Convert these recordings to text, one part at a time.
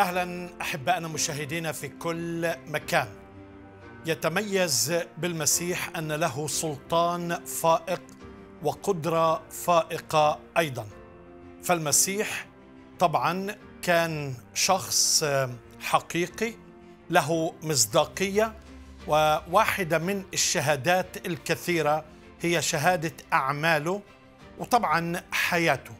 اهلا احبائنا مشاهدينا في كل مكان يتميز بالمسيح ان له سلطان فائق وقدره فائقه ايضا فالمسيح طبعا كان شخص حقيقي له مصداقيه وواحده من الشهادات الكثيره هي شهاده اعماله وطبعا حياته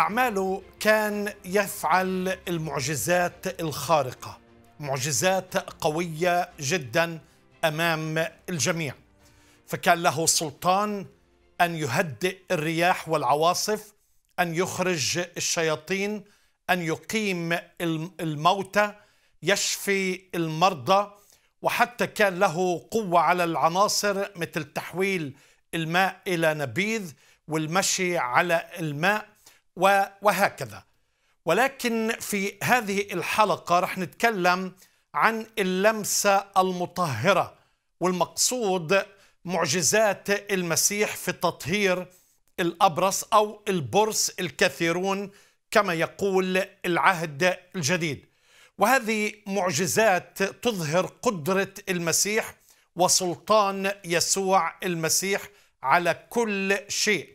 أعماله كان يفعل المعجزات الخارقة معجزات قوية جدا أمام الجميع فكان له سلطان أن يهدئ الرياح والعواصف أن يخرج الشياطين أن يقيم الموتى يشفي المرضى وحتى كان له قوة على العناصر مثل تحويل الماء إلى نبيذ والمشي على الماء وهكذا ولكن في هذه الحلقة رح نتكلم عن اللمسة المطهرة والمقصود معجزات المسيح في تطهير الأبرص أو البرص الكثيرون كما يقول العهد الجديد وهذه معجزات تظهر قدرة المسيح وسلطان يسوع المسيح على كل شيء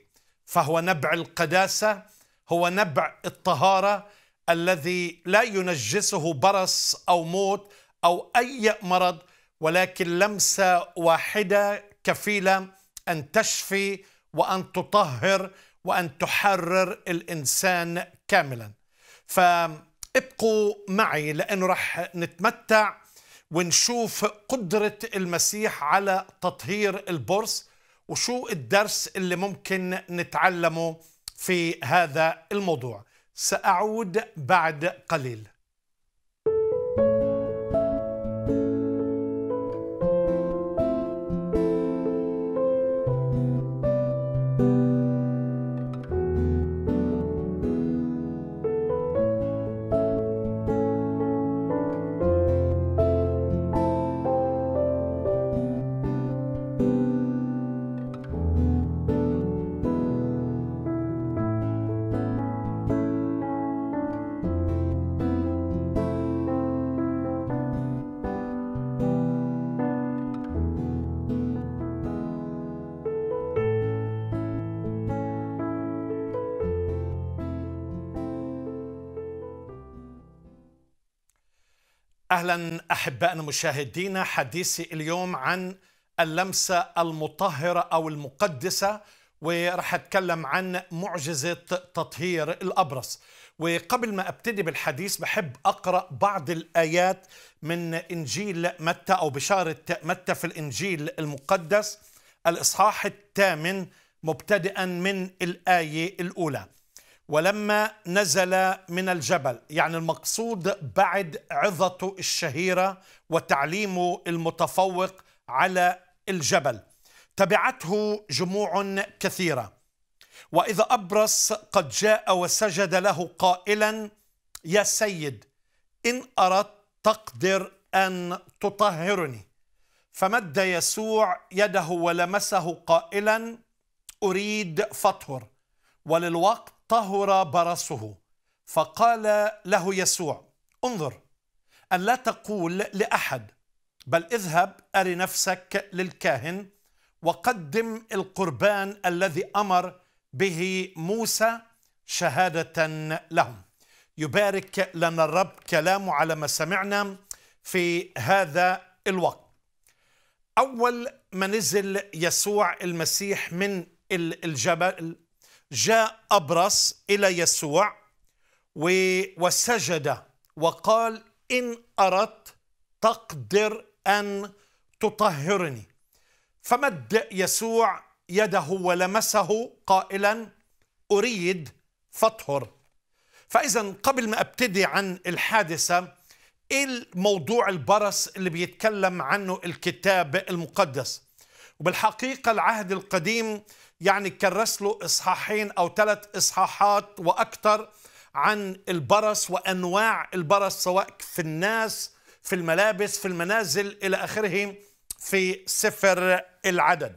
فهو نبع القداسة هو نبع الطهارة الذي لا ينجسه برص أو موت أو أي مرض ولكن لمسة واحدة كفيلة أن تشفي وأن تطهر وأن تحرر الإنسان كاملا فابقوا معي لأنه رح نتمتع ونشوف قدرة المسيح على تطهير البرص وشو الدرس اللي ممكن نتعلمه في هذا الموضوع سأعود بعد قليل اهلا احبائنا مشاهدينا حديثي اليوم عن اللمسه المطهره او المقدسه ورح اتكلم عن معجزه تطهير الابرص وقبل ما ابتدي بالحديث بحب اقرا بعض الايات من انجيل متى او بشاره متى في الانجيل المقدس الاصحاح الثامن مبتدئا من الايه الاولى ولما نزل من الجبل يعني المقصود بعد عظته الشهيرة وتعليمه المتفوق على الجبل تبعته جموع كثيرة وإذا أبرص قد جاء وسجد له قائلا يا سيد إن أردت تقدر أن تطهرني فمد يسوع يده ولمسه قائلا أريد فطهر وللوقت طهر برصه فقال له يسوع انظر أن لا تقول لأحد بل اذهب أري نفسك للكاهن وقدم القربان الذي أمر به موسى شهادة لهم يبارك لنا الرب كلامه على ما سمعنا في هذا الوقت أول ما نزل يسوع المسيح من الجبل جاء أبرص إلى يسوع وسجد وقال إن أردت تقدر أن تطهرني فمد يسوع يده ولمسه قائلا أريد فاطهر فإذا قبل ما أبتدي عن الحادثة إيه الموضوع البرص اللي بيتكلم عنه الكتاب المقدس وبالحقيقة العهد القديم يعني كرس له إصحاحين أو ثلاث إصحاحات وأكثر عن البرص وأنواع البرص سواء في الناس في الملابس في المنازل إلى آخره في سفر العدد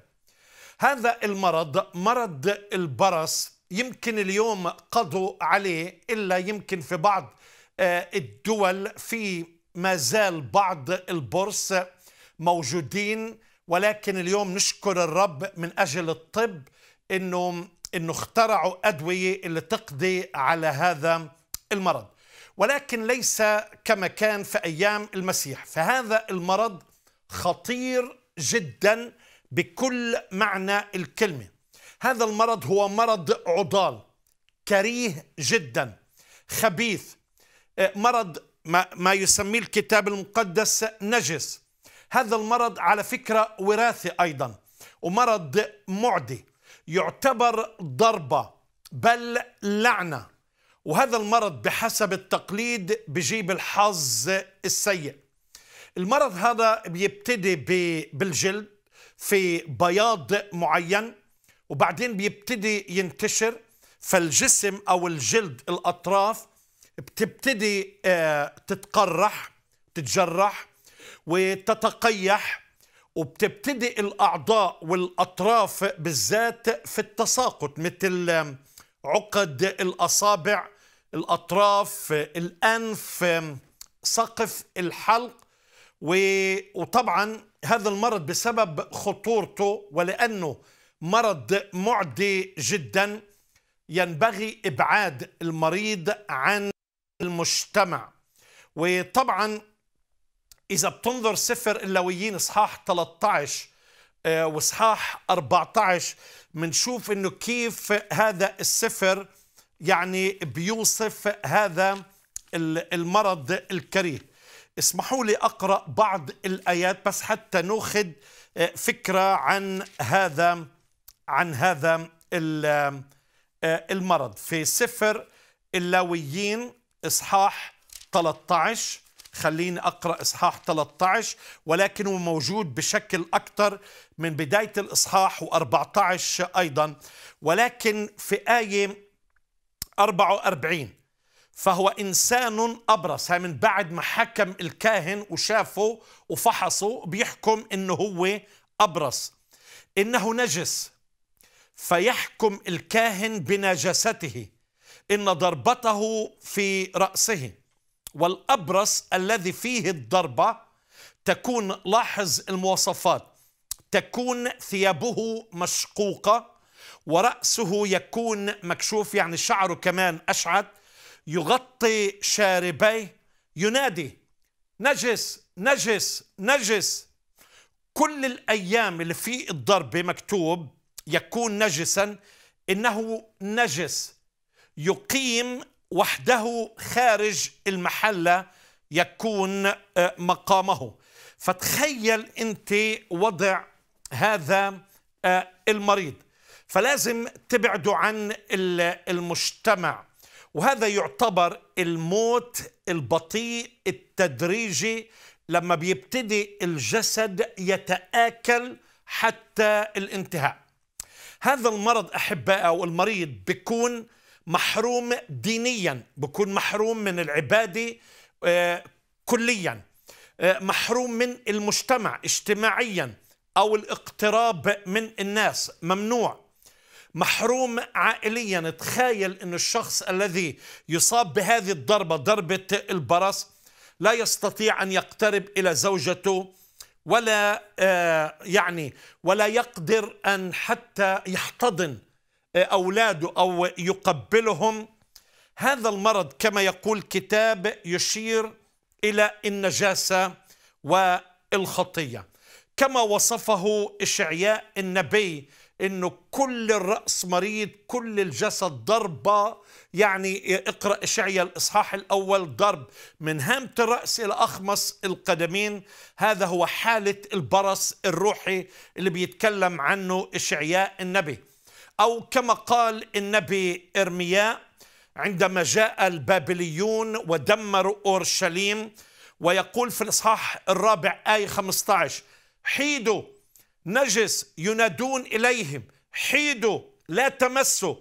هذا المرض مرض البرص يمكن اليوم قضوا عليه إلا يمكن في بعض آه، الدول في ما زال بعض البرص موجودين ولكن اليوم نشكر الرب من أجل الطب أنه أنه اخترعوا أدوية اللي تقضي على هذا المرض ولكن ليس كما كان في أيام المسيح فهذا المرض خطير جدا بكل معنى الكلمة هذا المرض هو مرض عضال كريه جدا خبيث آه، مرض ما, ما يسميه الكتاب المقدس نجس هذا المرض على فكرة وراثي أيضا ومرض معدي يعتبر ضربة بل لعنة وهذا المرض بحسب التقليد بجيب الحظ السيء المرض هذا بيبتدي بالجلد في بياض معين وبعدين بيبتدي ينتشر فالجسم أو الجلد الأطراف بتبتدي آه، تتقرح تتجرح وتتقيح وبتبتدي الأعضاء والأطراف بالذات في التساقط مثل عقد الأصابع الأطراف الأنف سقف الحلق وطبعا هذا المرض بسبب خطورته ولأنه مرض معدي جدا ينبغي إبعاد المريض عن المجتمع وطبعا إذا بتنظر سفر اللويين إصحاح 13 آه، وإصحاح 14 منشوف إنه كيف هذا السفر يعني بيوصف هذا المرض الكريه اسمحوا لي أقرأ بعض الآيات بس حتى ناخذ آه، فكرة عن هذا عن هذا آه، المرض في سفر اللاويين إصحاح 13 خليني أقرأ إصحاح 13 ولكنه موجود بشكل أكثر من بداية الإصحاح و14 أيضا ولكن في آية 44 فهو إنسان أبرص هاي يعني من بعد ما حكم الكاهن وشافه وفحصه بيحكم إنه هو أبرص إنه نجس فيحكم الكاهن بنجاسته إن ضربته في رأسه والأبرص الذي فيه الضربة تكون لاحظ المواصفات تكون ثيابه مشقوقة ورأسه يكون مكشوف يعني شعره كمان أشعد يغطي شاربيه ينادي نجس نجس نجس كل الأيام اللي في الضربة مكتوب يكون نجسا إنه نجس يقيم وحده خارج المحله يكون آه، مقامه فتخيل انت وضع هذا آه، المريض فلازم تبعده عن المجتمع وهذا يعتبر الموت البطيء التدريجي لما بيبتدي الجسد يتآكل حتى الانتهاء هذا المرض أحباء أو المريض بيكون محروم دينيا بكون محروم من العبادة آه، كليا آه، محروم من المجتمع اجتماعيا أو الاقتراب من الناس ممنوع محروم عائليا تخيل أن الشخص الذي يصاب بهذه الضربة ضربة البرص لا يستطيع أن يقترب إلى زوجته ولا آه، يعني ولا يقدر أن حتى يحتضن أولاده أو يقبلهم هذا المرض كما يقول كتاب يشير إلى النجاسة والخطية كما وصفه إشعياء النبي انه كل الراس مريض كل الجسد ضربه يعني اقرا اشعياء الاصحاح الاول ضرب من هامه الراس الى اخمص القدمين هذا هو حاله البرص الروحي اللي بيتكلم عنه اشعياء النبي أو كما قال النبي إرمياء عندما جاء البابليون ودمروا أورشليم ويقول في الإصحاح الرابع آية 15 حيدوا نجس ينادون إليهم حيدوا لا تمسوا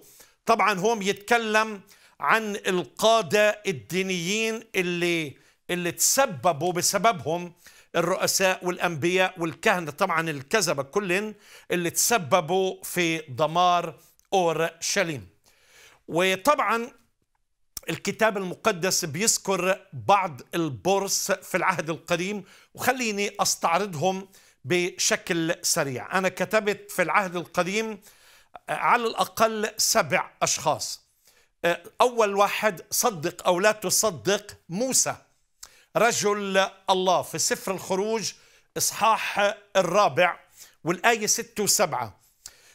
طبعا هم يتكلم عن القادة الدينيين اللي اللي تسببوا بسببهم الرؤساء والأنبياء والكهنة طبعا الكذبة كل اللي تسببوا في دمار أورشليم وطبعا الكتاب المقدس بيذكر بعض البرص في العهد القديم وخليني أستعرضهم بشكل سريع أنا كتبت في العهد القديم آه، على الأقل سبع أشخاص آه، أول واحد صدق أو لا تصدق موسى رجل الله في سفر الخروج إصحاح الرابع والآية ستة وسبعة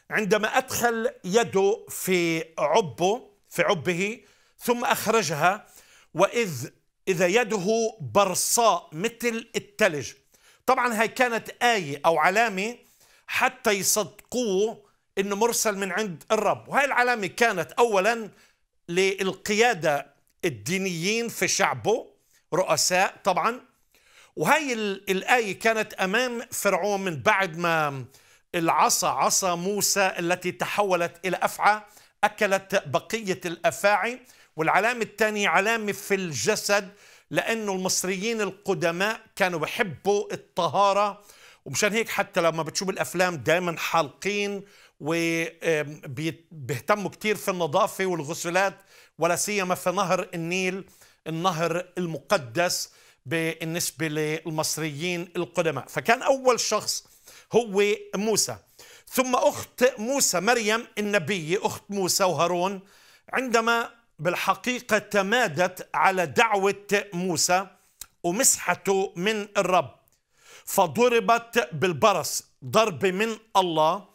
عندما أدخل يده في عبه في عبه ثم أخرجها وإذ إذا يده برصاء مثل التلج طبعا هاي كانت آية أو علامة حتى يصدقوه انه مرسل من عند الرب وهي العلامه كانت اولا للقياده الدينيين في شعبه رؤساء طبعا وهي الآية كانت أمام فرعون من بعد ما العصا عصا موسى التي تحولت إلى أفعى أكلت بقية الأفاعي والعلامة الثانية علامة في الجسد لأنه المصريين القدماء كانوا بحبوا الطهارة ومشان هيك حتى لما بتشوف الأفلام دائما حالقين وبيهتموا كتير في النظافة والغسلات ولا سيما في نهر النيل النهر المقدس بالنسبة للمصريين القدماء فكان أول شخص هو موسى ثم أخت موسى مريم النبية أخت موسى وهارون عندما بالحقيقة تمادت على دعوة موسى ومسحته من الرب فضربت بالبرص ضربة من الله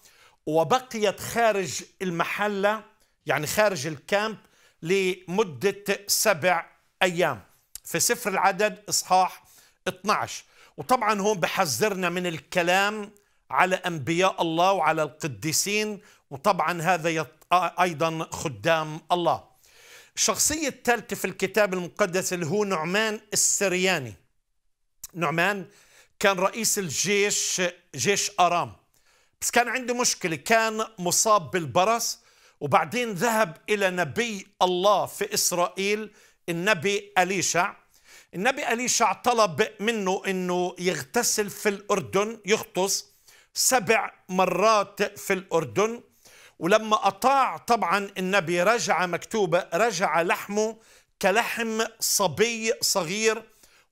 وبقيت خارج المحلة يعني خارج الكامب لمدة سبع أيام في سفر العدد إصحاح 12 وطبعا هون بحذرنا من الكلام على أنبياء الله وعلى القديسين وطبعا هذا أيضا خدام الله الشخصية الثالثة في الكتاب المقدس اللي هو نعمان السرياني نعمان كان رئيس الجيش جيش أرام بس كان عنده مشكلة كان مصاب بالبرص وبعدين ذهب إلى نبي الله في إسرائيل النبي أليشع النبي أليشع طلب منه أنه يغتسل في الأردن يغطس سبع مرات في الأردن ولما أطاع طبعا النبي رجع مكتوبة رجع لحمه كلحم صبي صغير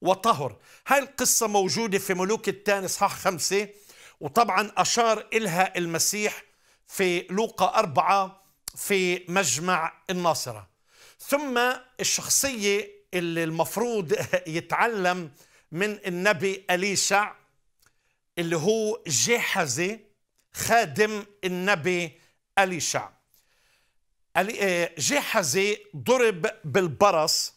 وطهر هاي القصة موجودة في ملوك الثاني صحاح خمسة وطبعا أشار إلها المسيح في لوقا أربعة في مجمع الناصره ثم الشخصية اللي المفروض يتعلم من النبي أليشع اللي هو جحزي خادم النبي أليشع آه، جحزي ضرب بالبرص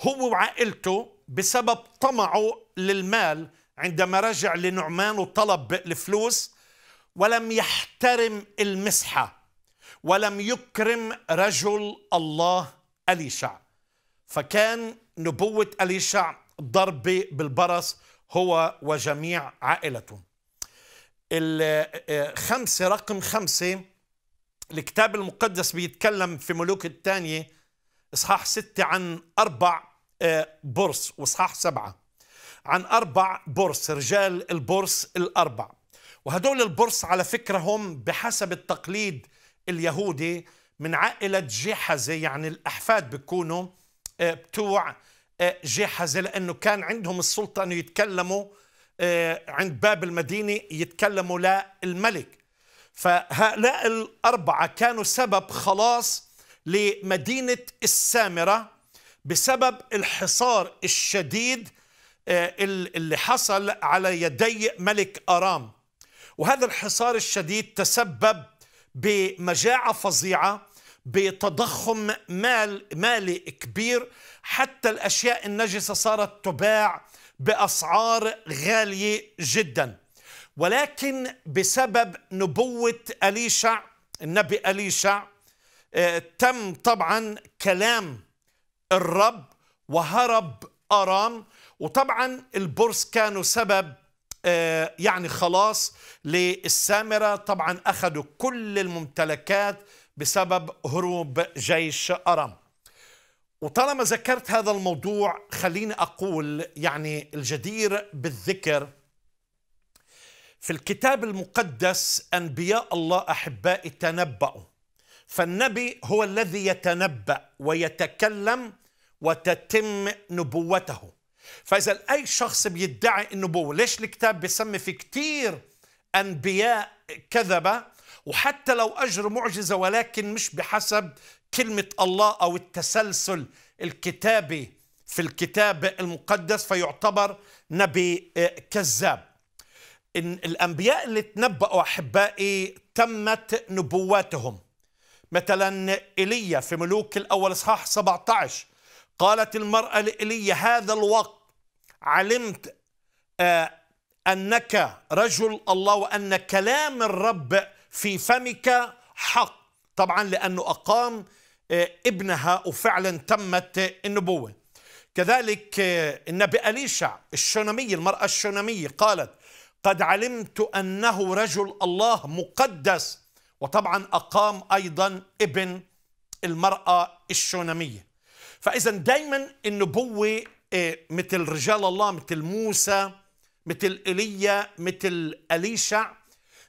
هو وعائلته بسبب طمعه للمال عندما رجع لنعمان وطلب الفلوس ولم يحترم المسحه ولم يكرم رجل الله أليشع فكان نبوة أليشع ضربة بالبرص هو وجميع عائلته آه، خمسة رقم خمسة الكتاب المقدس بيتكلم في ملوك الثانية إصحاح ستة عن أربع آه، برص وإصحاح سبعة عن أربع برص رجال البرص الأربع وهدول البرص على فكرة هم بحسب التقليد اليهودي من عائلة جحزة يعني الأحفاد بيكونوا آه، بتوع جحزة آه، لأنه كان عندهم السلطة أنه يتكلموا آه، عند باب المدينة يتكلموا للملك فهؤلاء الأربعة كانوا سبب خلاص لمدينة السامرة بسبب الحصار الشديد اللي حصل على يدي ملك أرام وهذا الحصار الشديد تسبب بمجاعة فظيعة بتضخم مال مالي كبير حتى الأشياء النجسة صارت تباع بأسعار غالية جدا ولكن بسبب نبوة أليشع النبي أليشع آه، تم طبعا كلام الرب وهرب أرام وطبعا البرص كانوا سبب آه، يعني خلاص للسامرة طبعا أخذوا كل الممتلكات بسبب هروب جيش أرم وطالما ذكرت هذا الموضوع خليني أقول يعني الجدير بالذكر في الكتاب المقدس أنبياء الله أحبائي تنبأوا فالنبي هو الذي يتنبأ ويتكلم وتتم نبوته فإذا أي شخص بيدعي النبوة ليش الكتاب بيسمي في كتير أنبياء كذبة وحتى لو أجر معجزة ولكن مش بحسب كلمة الله أو التسلسل الكتابي في الكتاب المقدس فيعتبر نبي آه، كذاب إن الأنبياء اللي تنبأوا أحبائي تمت نبواتهم مثلا إيليا في ملوك الأول إصحاح 17 قالت المرأة لإلي هذا الوقت علمت آه، أنك رجل الله وأن كلام الرب في فمك حق طبعا لأنه أقام آه، ابنها وفعلا تمت النبوة كذلك آه، النبي أليشع الشونمية المرأة الشونمية قالت قد علمت أنه رجل الله مقدس وطبعا أقام أيضا ابن المرأة الشونمية فاذا دايما النبوه آه، مثل رجال الله مثل موسى مثل ايليا مثل اليشع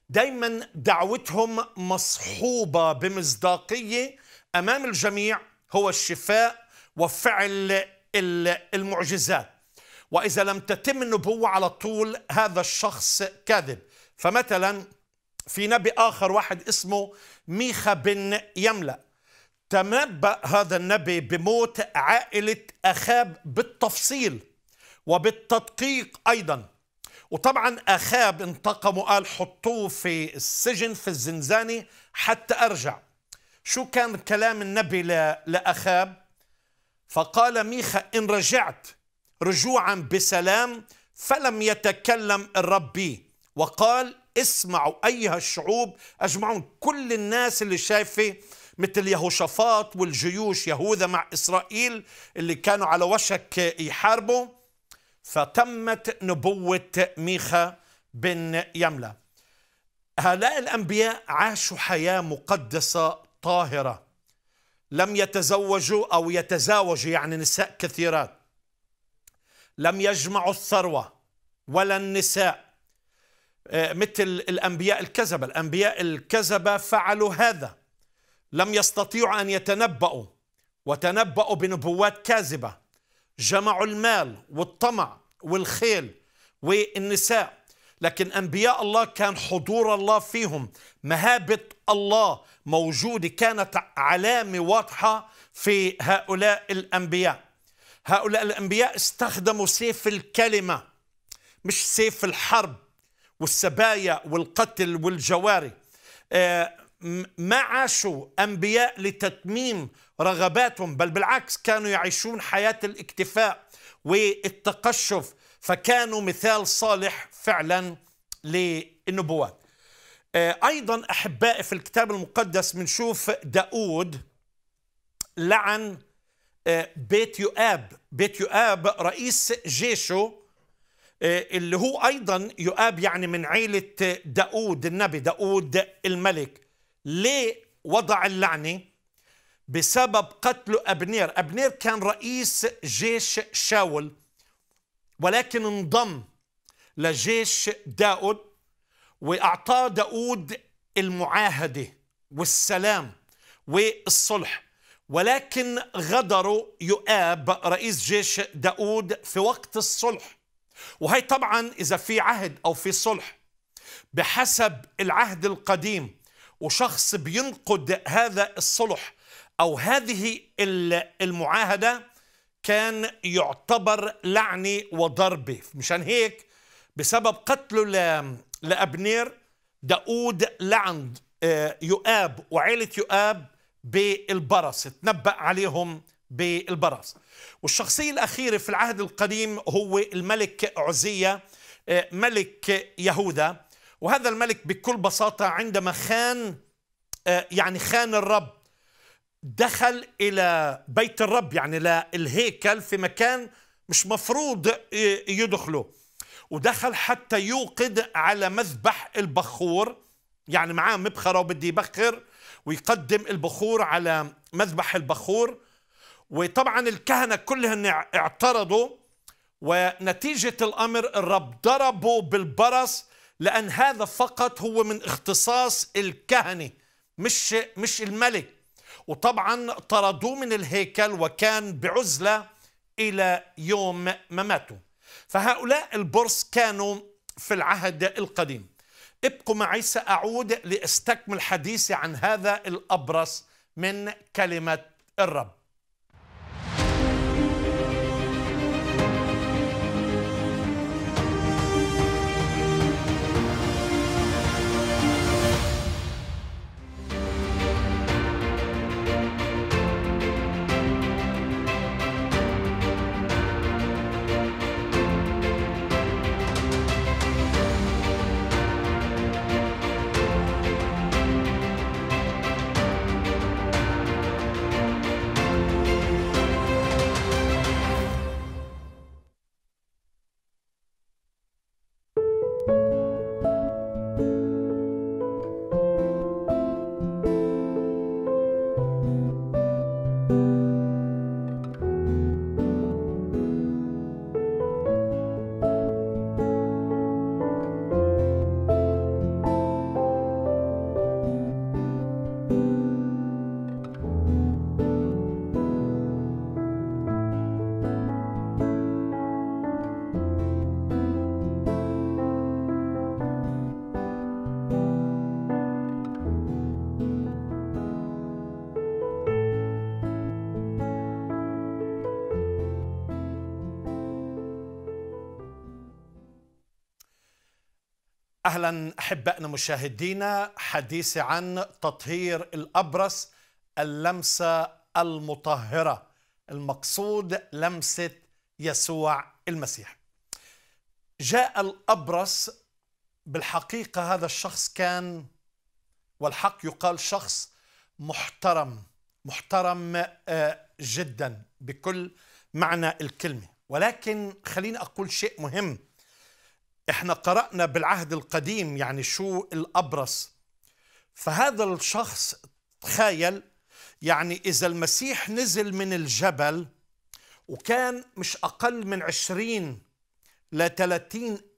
دايما دعوتهم مصحوبه بمصداقيه امام الجميع هو الشفاء وفعل المعجزات واذا لم تتم النبوه على طول هذا الشخص كاذب فمثلا في نبي اخر واحد اسمه ميخا بن يملا تنبأ هذا النبي بموت عائلة أخاب بالتفصيل وبالتدقيق أيضا وطبعا أخاب انتقم وقال حطوه في السجن في الزنزانة حتى أرجع شو كان كلام النبي لأخاب فقال ميخا إن رجعت رجوعا بسلام فلم يتكلم الرب وقال اسمعوا أيها الشعوب أجمعون كل الناس اللي شايفه مثل يهوشافاط والجيوش يهوذا مع إسرائيل اللي كانوا على وشك يحاربوا فتمت نبوة ميخا بن يملة هؤلاء الأنبياء عاشوا حياة مقدسة طاهرة لم يتزوجوا أو يتزاوجوا يعني نساء كثيرات لم يجمعوا الثروة ولا النساء آه، مثل الأنبياء الكذبة الأنبياء الكذبة فعلوا هذا لم يستطيعوا أن يتنبأوا وتنبأوا بنبوات كاذبة جمعوا المال والطمع والخيل والنساء لكن أنبياء الله كان حضور الله فيهم مهابة الله موجودة كانت علامة واضحة في هؤلاء الأنبياء هؤلاء الأنبياء استخدموا سيف الكلمة مش سيف الحرب والسبايا والقتل والجواري آه ما عاشوا أنبياء لتتميم رغباتهم بل بالعكس كانوا يعيشون حياة الاكتفاء والتقشف فكانوا مثال صالح فعلا للنبوات آه، أيضا أحبائي في الكتاب المقدس بنشوف داود لعن آه، بيت يؤاب بيت يؤاب رئيس جيشه آه، اللي هو أيضا يؤاب يعني من عيلة داود النبي داود الملك ليه وضع اللعنة بسبب قتل أبنير أبنير كان رئيس جيش شاول ولكن انضم لجيش داود وأعطاه داود المعاهدة والسلام والصلح ولكن غدروا يؤاب رئيس جيش داود في وقت الصلح وهي طبعا إذا في عهد أو في صلح بحسب العهد القديم وشخص بينقد هذا الصلح أو هذه المعاهدة كان يعتبر لعنة وضربه مشان هيك بسبب قتله لأبنير داود لعن آه، يؤاب وعيلة يؤاب بالبرص تنبأ عليهم بالبرص والشخصية الأخيرة في العهد القديم هو الملك عزية آه، ملك يهوذا وهذا الملك بكل بساطة عندما خان آه، يعني خان الرب دخل إلى بيت الرب يعني للهيكل في مكان مش مفروض آه، يدخله ودخل حتى يوقد على مذبح البخور يعني معاه مبخرة وبده يبخر ويقدم البخور على مذبح البخور وطبعا الكهنة كلهم اعترضوا ونتيجة الأمر الرب ضربه بالبرص لأن هذا فقط هو من اختصاص الكهنة مش مش الملك وطبعا طردوه من الهيكل وكان بعزلة إلى يوم مماته فهؤلاء البرص كانوا في العهد القديم ابقوا معي سأعود لأستكمل حديثي عن هذا الأبرص من كلمة الرب اهلا احبائنا مشاهدينا حديثي عن تطهير الابرص اللمسه المطهره المقصود لمسه يسوع المسيح جاء الابرص بالحقيقه هذا الشخص كان والحق يقال شخص محترم محترم آه، جدا بكل معنى الكلمه ولكن خليني اقول شيء مهم احنا قرأنا بالعهد القديم يعني شو الأبرص فهذا الشخص تخيل يعني إذا المسيح نزل من الجبل وكان مش أقل من عشرين ل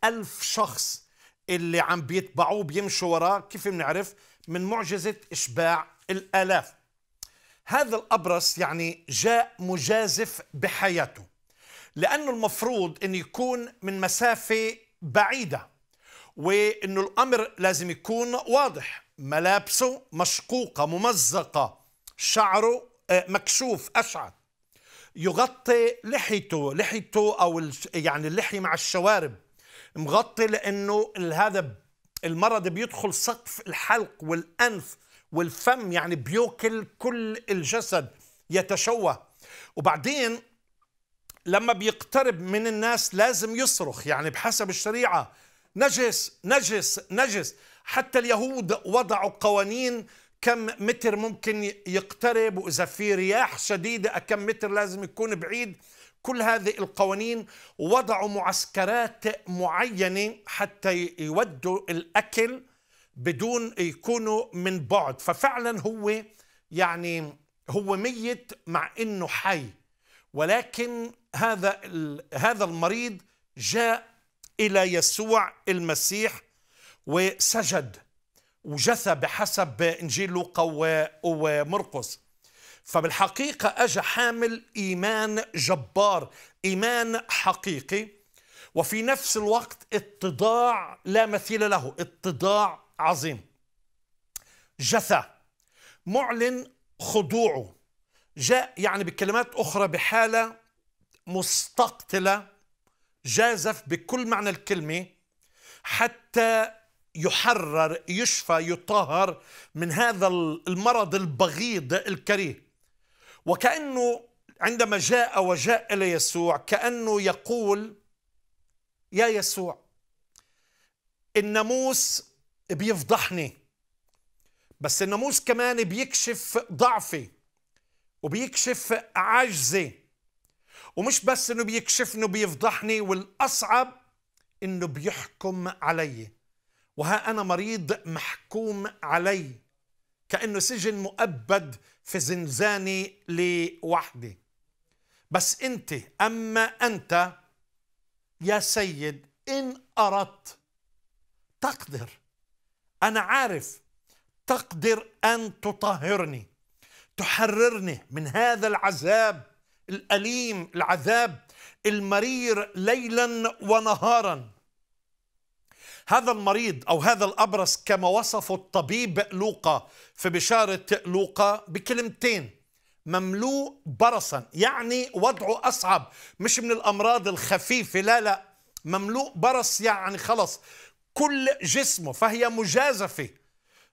ألف شخص اللي عم بيتبعوه بيمشوا وراه كيف بنعرف من معجزة إشباع الآلاف هذا الأبرص يعني جاء مجازف بحياته لأنه المفروض أن يكون من مسافة بعيدة وأنه الأمر لازم يكون واضح ملابسه مشقوقة ممزقة شعره آه، مكشوف أشعر يغطي لحيته لحيته أو يعني اللحية مع الشوارب مغطي لأنه هذا المرض بيدخل سقف الحلق والأنف والفم يعني بيوكل كل الجسد يتشوه وبعدين لما بيقترب من الناس لازم يصرخ يعني بحسب الشريعة نجس نجس نجس حتى اليهود وضعوا قوانين كم متر ممكن يقترب وإذا في رياح شديدة كم متر لازم يكون بعيد كل هذه القوانين وضعوا معسكرات معينة حتى يودوا الأكل بدون يكونوا من بعد ففعلا هو يعني هو ميت مع انه حي ولكن هذا هذا المريض جاء الى يسوع المسيح وسجد وجثى بحسب انجيل لوقا ومرقس فبالحقيقه اجى حامل ايمان جبار ايمان حقيقي وفي نفس الوقت اتضاع لا مثيل له اتضاع عظيم جثى معلن خضوعه جاء يعني بكلمات اخرى بحاله مستقتله جازف بكل معنى الكلمه حتى يحرر يشفى يطهر من هذا المرض البغيض الكريه وكانه عندما جاء وجاء الى يسوع كانه يقول يا يسوع الناموس بيفضحني بس الناموس كمان بيكشف ضعفي وبيكشف عجزي ومش بس انه بيكشفني وبيفضحني والاصعب انه بيحكم علي وها انا مريض محكوم علي كانه سجن مؤبد في زنزاني لوحدي بس انت اما انت يا سيد ان اردت تقدر انا عارف تقدر ان تطهرني تحررني من هذا العذاب الأليم العذاب المرير ليلا ونهارا هذا المريض أو هذا الأبرص كما وصفه الطبيب لوقا في بشارة لوقا بكلمتين مملوء برصا يعني وضعه أصعب مش من الأمراض الخفيفة لا لا مملوء برص يعني خلص كل جسمه فهي مجازفة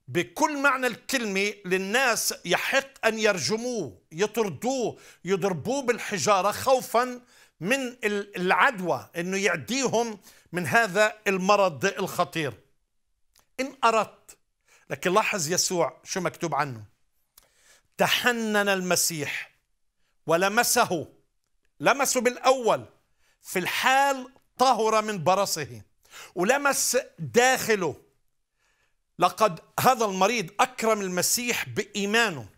بكل معنى الكلمة للناس يحق أن يرجموه يطردوه يضربوه بالحجارة خوفا من العدوى أنه يعديهم من هذا المرض الخطير إن أردت لكن لاحظ يسوع شو مكتوب عنه تحنن المسيح ولمسه لمسه بالأول في الحال طهر من برصه ولمس داخله لقد هذا المريض أكرم المسيح بإيمانه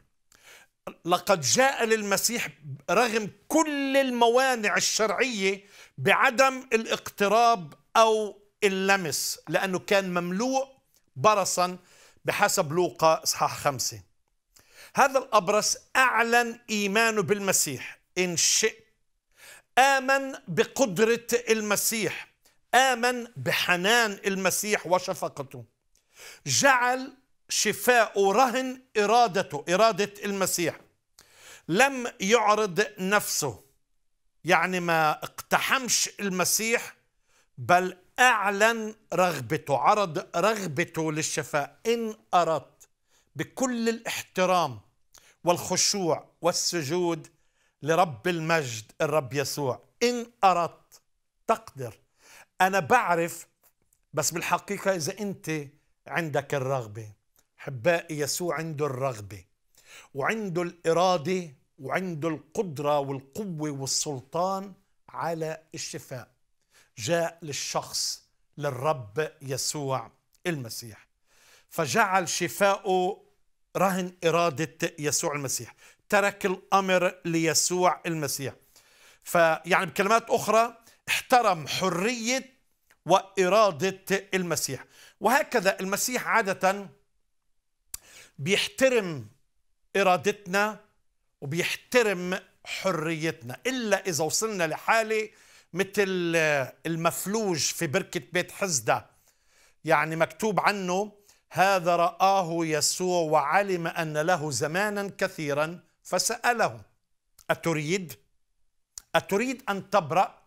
لقد جاء للمسيح رغم كل الموانع الشرعية بعدم الاقتراب أو اللمس لأنه كان مملوء برصا بحسب لوقا إصحاح خمسة هذا الأبرص أعلن إيمانه بالمسيح إن شئت آمن بقدرة المسيح آمن بحنان المسيح وشفقته جعل شفاء رهن إرادته إرادة المسيح لم يعرض نفسه يعني ما اقتحمش المسيح بل أعلن رغبته عرض رغبته للشفاء إن أردت بكل الاحترام والخشوع والسجود لرب المجد الرب يسوع إن أردت تقدر أنا بعرف بس بالحقيقة إذا أنت عندك الرغبة حبائي يسوع عنده الرغبة وعنده الإرادة وعنده القدرة والقوة والسلطان على الشفاء جاء للشخص للرب يسوع المسيح فجعل شفاؤه رهن إرادة يسوع المسيح ترك الأمر ليسوع المسيح فيعني بكلمات أخرى احترم حرية وإرادة المسيح وهكذا المسيح عادة بيحترم إرادتنا وبيحترم حريتنا إلا إذا وصلنا لحالة مثل المفلوج في بركة بيت حزدة يعني مكتوب عنه هذا رآه يسوع وعلم أن له زمانا كثيرا فسأله أتريد أتريد أن تبرأ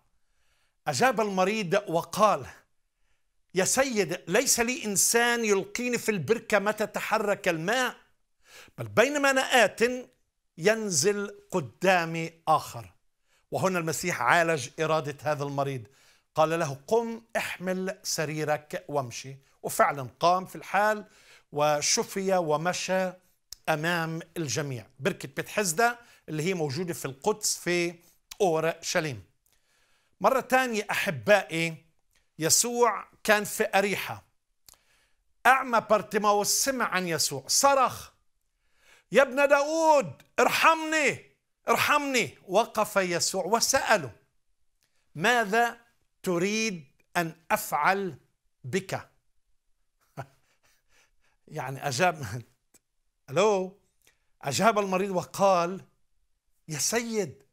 أجاب المريض وقال يا سيد ليس لي إنسان يلقيني في البركة متى تحرك الماء بل بينما أنا آت ينزل قدامي آخر وهنا المسيح عالج إرادة هذا المريض قال له قم احمل سريرك وامشي وفعلا قام في الحال وشفي ومشى أمام الجميع بركة بيت اللي هي موجودة في القدس في أورشليم. شليم مرة ثانية أحبائي يسوع كان في أريحة أعمى بارتيماوس سمع عن يسوع صرخ يا ابن داود ارحمني ارحمني وقف يسوع وسأله ماذا تريد أن أفعل بك يعني أجاب ألو أجاب المريض وقال يا سيد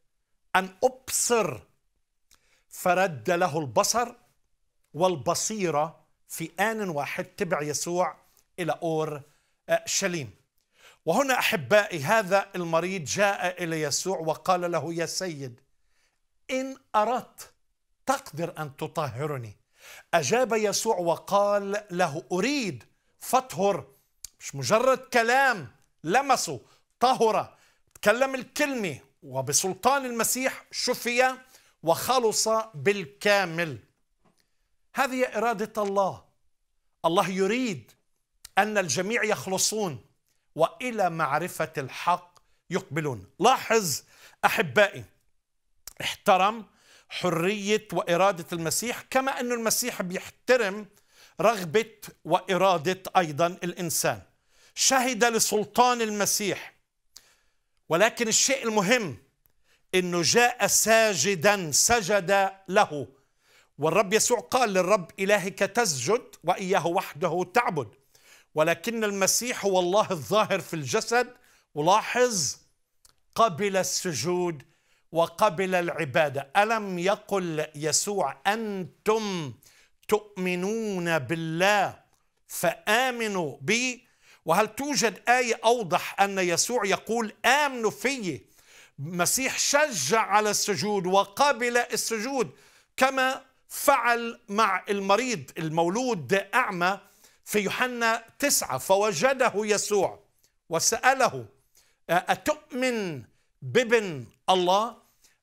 أن أبصر فرد له البصر والبصيرة في آن واحد تبع يسوع إلى أور آه، شليم وهنا أحبائي هذا المريض جاء إلى يسوع وقال له يا سيد إن أردت تقدر أن تطهرني أجاب يسوع وقال له أريد فطهر مش مجرد كلام لمسه طهر تكلم الكلمة وبسلطان المسيح شفي وخلص بالكامل هذه إرادة الله الله يريد أن الجميع يخلصون وإلى معرفة الحق يقبلون لاحظ أحبائي احترم حرية وإرادة المسيح كما أن المسيح بيحترم رغبة وإرادة أيضا الإنسان شهد لسلطان المسيح ولكن الشيء المهم انه جاء ساجدا سجد له والرب يسوع قال للرب الهك تسجد واياه وحده تعبد ولكن المسيح هو الله الظاهر في الجسد ولاحظ قبل السجود وقبل العباده الم يقل يسوع انتم تؤمنون بالله فامنوا بي وهل توجد ايه اوضح ان يسوع يقول امنوا في المسيح شجع على السجود وقبل السجود كما فعل مع المريض المولود أعمى في يوحنا تسعة فوجده يسوع وسأله أتؤمن بابن الله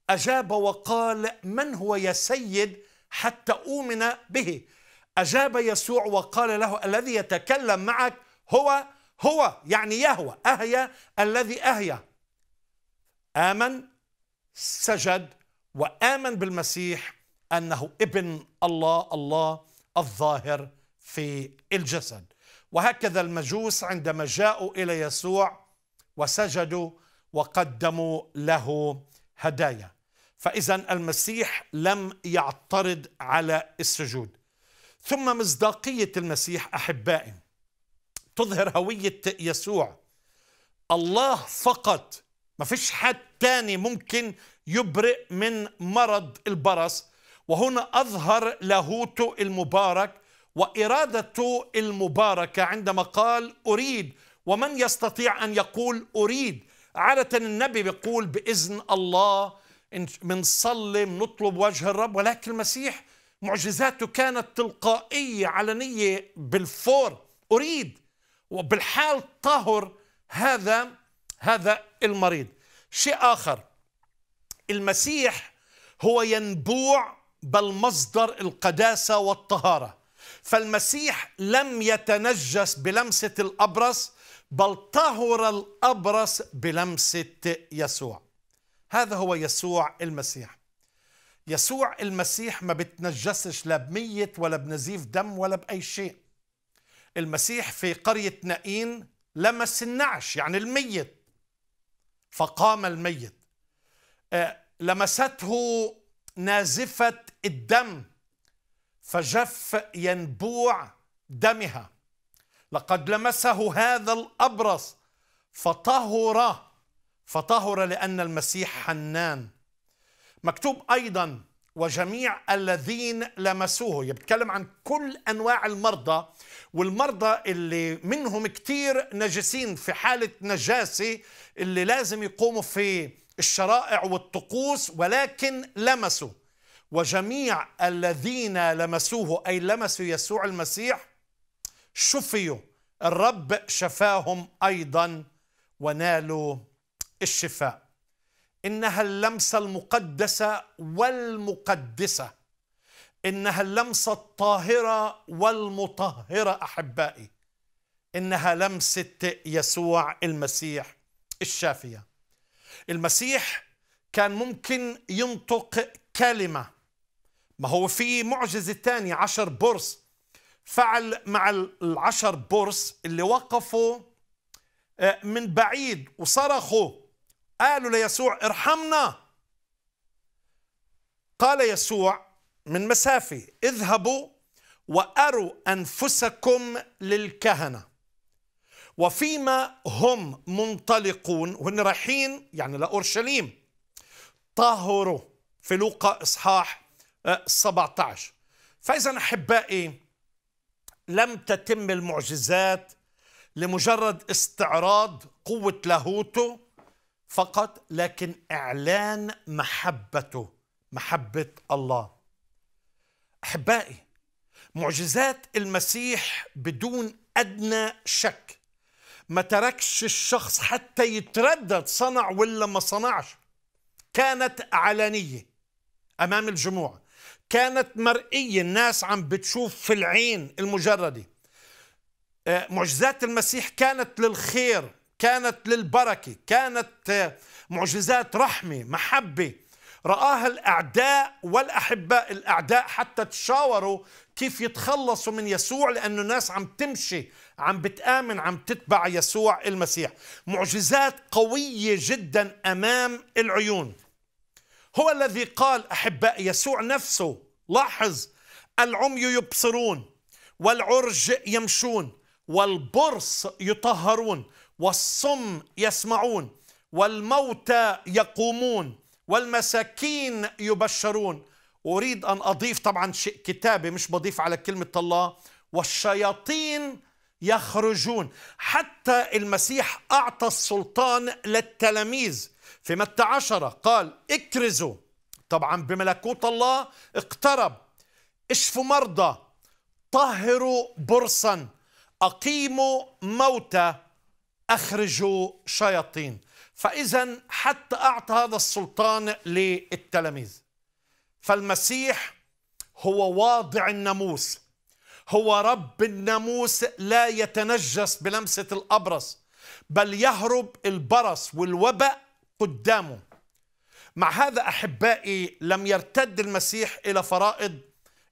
أجاب وقال من هو يا سيد حتى أؤمن به أجاب يسوع وقال له الذي يتكلم معك هو هو يعني يهوى أهيا الذي أهيا آمن سجد وآمن بالمسيح أنه ابن الله الله الظاهر في الجسد وهكذا المجوس عندما جاءوا إلى يسوع وسجدوا وقدموا له هدايا فإذا المسيح لم يعترض على السجود ثم مصداقية المسيح أحبائي تظهر هوية يسوع الله فقط ما فيش حد تاني ممكن يبرئ من مرض البرص وهنا أظهر لاهوته المبارك وإرادته المباركة عندما قال أريد ومن يستطيع أن يقول أريد عادة النبي بيقول بإذن الله بنصلي بنطلب وجه الرب ولكن المسيح معجزاته كانت تلقائية علنية بالفور أريد وبالحال طهر هذا هذا المريض شيء آخر المسيح هو ينبوع بل مصدر القداسة والطهارة فالمسيح لم يتنجس بلمسة الأبرص بل طهر الأبرص بلمسة يسوع هذا هو يسوع المسيح يسوع المسيح ما بتنجسش لا بميت ولا بنزيف دم ولا بأي شيء المسيح في قرية نائين لمس النعش يعني الميت فقام الميت آه، لمسته نازفة الدم فجف ينبوع دمها لقد لمسه هذا الأبرص فطهر فطهر لأن المسيح حنان مكتوب أيضا وجميع الذين لمسوه يتكلم عن كل أنواع المرضى والمرضى اللي منهم كتير نجسين في حالة نجاسة اللي لازم يقوموا في الشرائع والطقوس ولكن لمسوا وجميع الذين لمسوه أي لمسوا يسوع المسيح شفيوا الرب شفاهم أيضا ونالوا الشفاء إنها اللمسة المقدسة والمقدسة إنها اللمسة الطاهرة والمطهرة أحبائي إنها لمسة يسوع المسيح الشافية المسيح كان ممكن ينطق كلمة ما هو في معجزة تانية عشر برص فعل مع العشر برص اللي وقفوا آه، من بعيد وصرخوا قالوا ليسوع ارحمنا قال يسوع من مسافة اذهبوا وأروا أنفسكم للكهنة وفيما هم منطلقون وهن رايحين يعني لأورشليم طهروا في لوقا إصحاح 17 آه، فإذا أحبائي لم تتم المعجزات لمجرد استعراض قوة لاهوته فقط لكن اعلان محبته محبه الله احبائي معجزات المسيح بدون ادنى شك ما تركش الشخص حتى يتردد صنع ولا ما صنعش كانت علانيه امام الجموع كانت مرئيه الناس عم بتشوف في العين المجرده آه، معجزات المسيح كانت للخير كانت للبركة كانت معجزات رحمة محبة رآها الأعداء والأحباء الأعداء حتى تشاوروا كيف يتخلصوا من يسوع لأنه الناس عم تمشي عم بتآمن عم تتبع يسوع المسيح معجزات قوية جدا أمام العيون هو الذي قال أحباء يسوع نفسه لاحظ العمي يبصرون والعرج يمشون والبرص يطهرون والصم يسمعون والموتى يقومون والمساكين يبشرون أريد أن أضيف طبعا شيء كتابي مش بضيف على كلمة الله والشياطين يخرجون حتى المسيح أعطى السلطان للتلاميذ في متى عشرة قال اكرزوا طبعا بملكوت الله اقترب اشفوا مرضى طهروا برصا أقيموا موتى أخرجوا شياطين فإذا حتى أعطى هذا السلطان للتلاميذ فالمسيح هو واضع الناموس هو رب الناموس لا يتنجس بلمسة الأبرص بل يهرب البرص والوباء قدامه مع هذا أحبائي لم يرتد المسيح إلى فرائض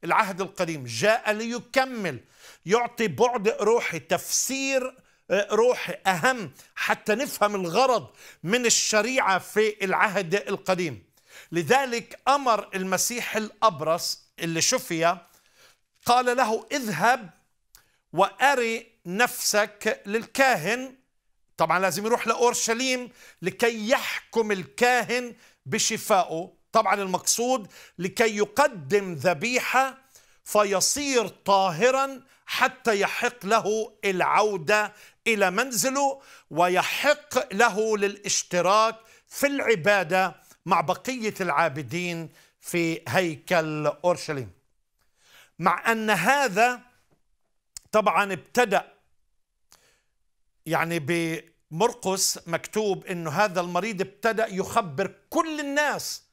العهد القديم جاء ليكمل يعطي بعد روحي تفسير روحي أهم حتى نفهم الغرض من الشريعة في العهد القديم لذلك أمر المسيح الأبرص اللي شفي قال له اذهب وأري نفسك للكاهن طبعا لازم يروح لأورشليم لكي يحكم الكاهن بشفائه طبعا المقصود لكي يقدم ذبيحة فيصير طاهرا حتى يحق له العودة إلى منزله ويحق له للاشتراك في العبادة مع بقية العابدين في هيكل أورشليم مع أن هذا طبعا ابتدأ يعني بمرقس مكتوب أنه هذا المريض ابتدأ يخبر كل الناس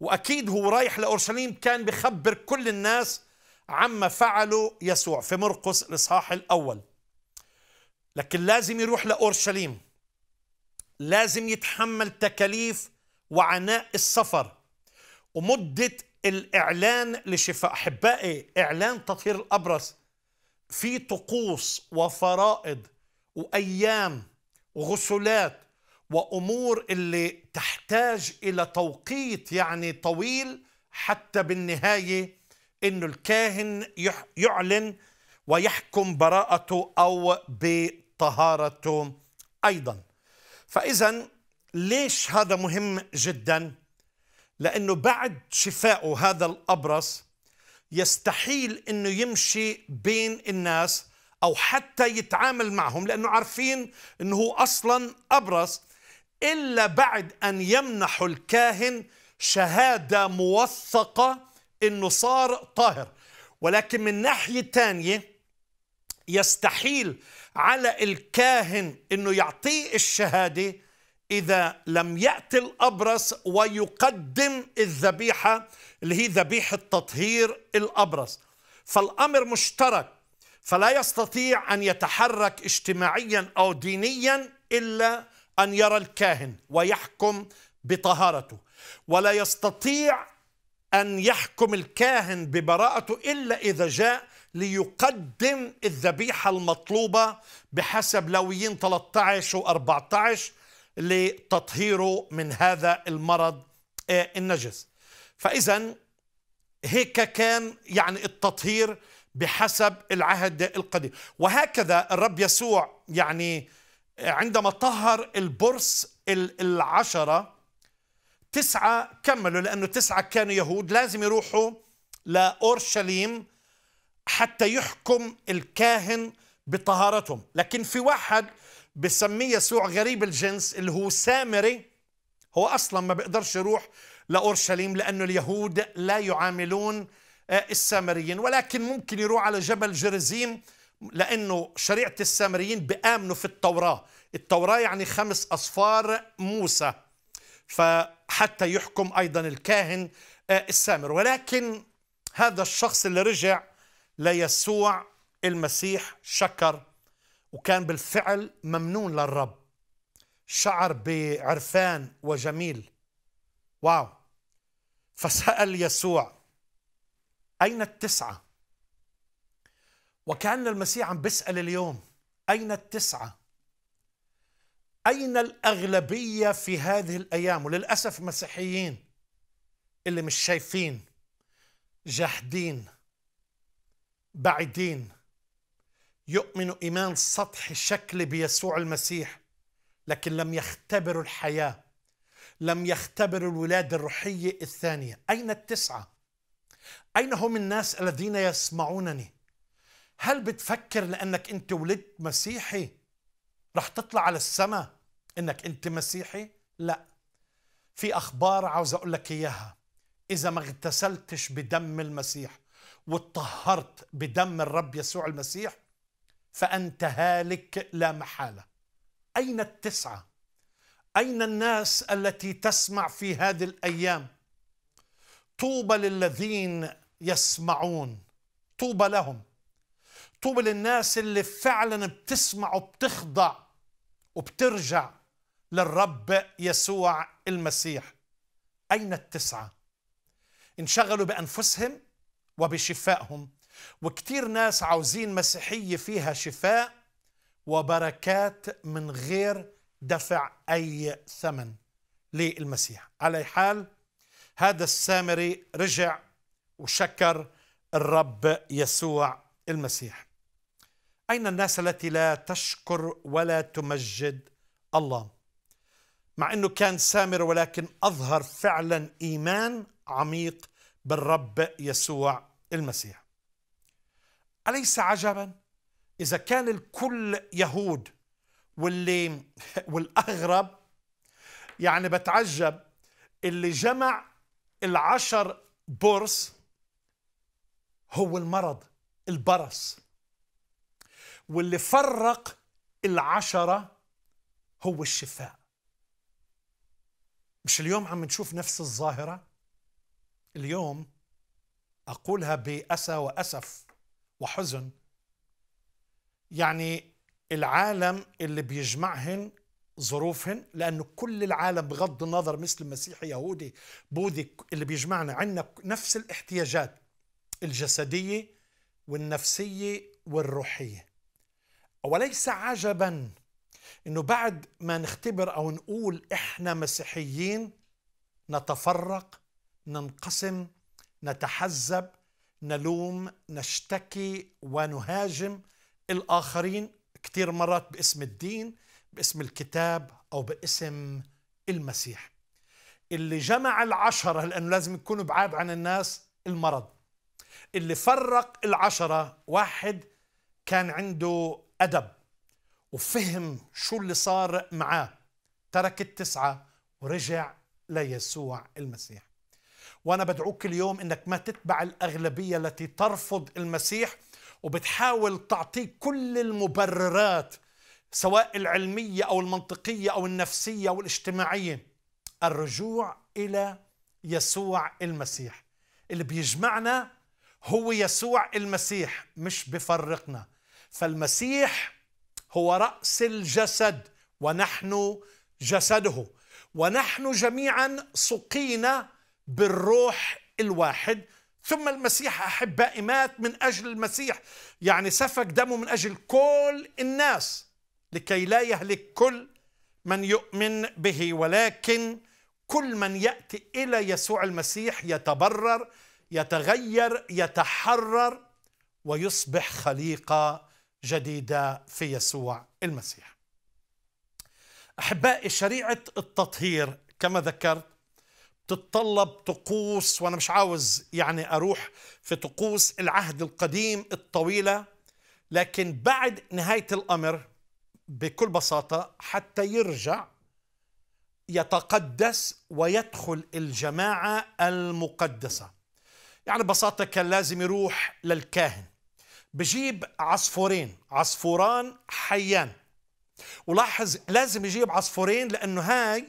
وأكيد هو رايح لأورشليم كان بخبر كل الناس عما فعله يسوع في مرقس الإصحاح الأول لكن لازم يروح لأورشليم لازم يتحمل تكاليف وعناء السفر ومدة الإعلان لشفاء أحبائي إعلان تطهير الأبرص في طقوس وفرائض وأيام وغسلات وأمور اللي تحتاج إلى توقيت يعني طويل حتى بالنهاية أنه الكاهن يعلن ويحكم براءته أو بطهيره طهارته أيضا فإذا ليش هذا مهم جدا لأنه بعد شفائه هذا الأبرص يستحيل أنه يمشي بين الناس أو حتى يتعامل معهم لأنه عارفين أنه هو أصلا أبرص إلا بعد أن يمنح الكاهن شهادة موثقة أنه صار طاهر ولكن من ناحية ثانية يستحيل على الكاهن انه يعطيه الشهاده اذا لم ياتي الابرص ويقدم الذبيحه اللي هي ذبيحه تطهير الابرص فالامر مشترك فلا يستطيع ان يتحرك اجتماعيا او دينيا الا ان يرى الكاهن ويحكم بطهارته ولا يستطيع ان يحكم الكاهن ببراءته الا اذا جاء ليقدم الذبيحة المطلوبة بحسب لويين 13 و 14 لتطهيره من هذا المرض آه، النجس فإذا هيك كان يعني التطهير بحسب العهد القديم وهكذا الرب يسوع يعني عندما طهر البرص العشرة تسعة كملوا لأنه تسعة كانوا يهود لازم يروحوا لأورشليم حتى يحكم الكاهن بطهارتهم لكن في واحد بسميه يسوع غريب الجنس اللي هو سامري هو اصلا ما بيقدرش يروح لاورشليم لانه اليهود لا يعاملون آه، السامريين ولكن ممكن يروح على جبل جرزيم لانه شريعه السامريين بامنوا في التوراه التوراه يعني خمس اصفار موسى فحتى يحكم ايضا الكاهن آه، السامر ولكن هذا الشخص اللي رجع ليسوع المسيح شكر وكان بالفعل ممنون للرب شعر بعرفان وجميل واو فسأل يسوع أين التسعة وكأن المسيح عم بيسأل اليوم أين التسعة أين الأغلبية في هذه الأيام وللأسف مسيحيين اللي مش شايفين جاحدين بعيدين يؤمنوا إيمان سطحي شكلي بيسوع المسيح لكن لم يختبروا الحياة لم يختبروا الولادة الروحية الثانية أين التسعة؟ أين هم الناس الذين يسمعونني؟ هل بتفكر لأنك أنت ولدت مسيحي رح تطلع على السماء أنك أنت مسيحي؟ لا في أخبار عاوز أقول لك إياها إذا ما اغتسلتش بدم المسيح واتطهرت بدم الرب يسوع المسيح فأنت هالك لا محالة أين التسعة؟ أين الناس التي تسمع في هذه الأيام؟ طوبى للذين يسمعون طوبى لهم طوبى للناس اللي فعلا بتسمع وبتخضع وبترجع للرب يسوع المسيح أين التسعة؟ انشغلوا بأنفسهم وبشفائهم وكتير ناس عاوزين مسيحية فيها شفاء وبركات من غير دفع أي ثمن للمسيح على حال هذا السامري رجع وشكر الرب يسوع المسيح أين الناس التي لا تشكر ولا تمجد الله مع أنه كان سامر ولكن أظهر فعلا إيمان عميق بالرب يسوع المسيح أليس عجبا إذا كان الكل يهود واللي والأغرب يعني بتعجب اللي جمع العشر برص هو المرض البرص واللي فرق العشرة هو الشفاء مش اليوم عم نشوف نفس الظاهرة اليوم اقولها باسى واسف وحزن يعني العالم اللي بيجمعهن ظروفهن لأنه كل العالم بغض النظر مسلم مسيحي يهودي بوذي اللي بيجمعنا عندنا نفس الاحتياجات الجسدية والنفسية والروحية وليس عجبا أنه بعد ما نختبر أو نقول إحنا مسيحيين نتفرق ننقسم نتحزب نلوم نشتكي ونهاجم الآخرين كثير مرات باسم الدين باسم الكتاب أو باسم المسيح اللي جمع العشرة لأنه لازم يكونوا بعاد عن الناس المرض اللي فرق العشرة واحد كان عنده أدب وفهم شو اللي صار معاه ترك التسعة ورجع ليسوع المسيح وانا بدعوك اليوم انك ما تتبع الاغلبيه التي ترفض المسيح وبتحاول تعطيه كل المبررات سواء العلميه او المنطقيه او النفسيه او الاجتماعيه الرجوع الى يسوع المسيح اللي بيجمعنا هو يسوع المسيح مش بفرقنا فالمسيح هو راس الجسد ونحن جسده ونحن جميعا سقينا بالروح الواحد ثم المسيح أحبائي مات من أجل المسيح يعني سفك دمه من أجل كل الناس لكي لا يهلك كل من يؤمن به ولكن كل من يأتي إلى يسوع المسيح يتبرر يتغير يتحرر ويصبح خليقة جديدة في يسوع المسيح أحبائي شريعة التطهير كما ذكرت تتطلب طقوس وانا مش عاوز يعني اروح في طقوس العهد القديم الطويله لكن بعد نهايه الامر بكل بساطه حتى يرجع يتقدس ويدخل الجماعه المقدسه يعني ببساطه كان لازم يروح للكاهن بجيب عصفورين عصفوران حيان ولاحظ لازم يجيب عصفورين لانه هاي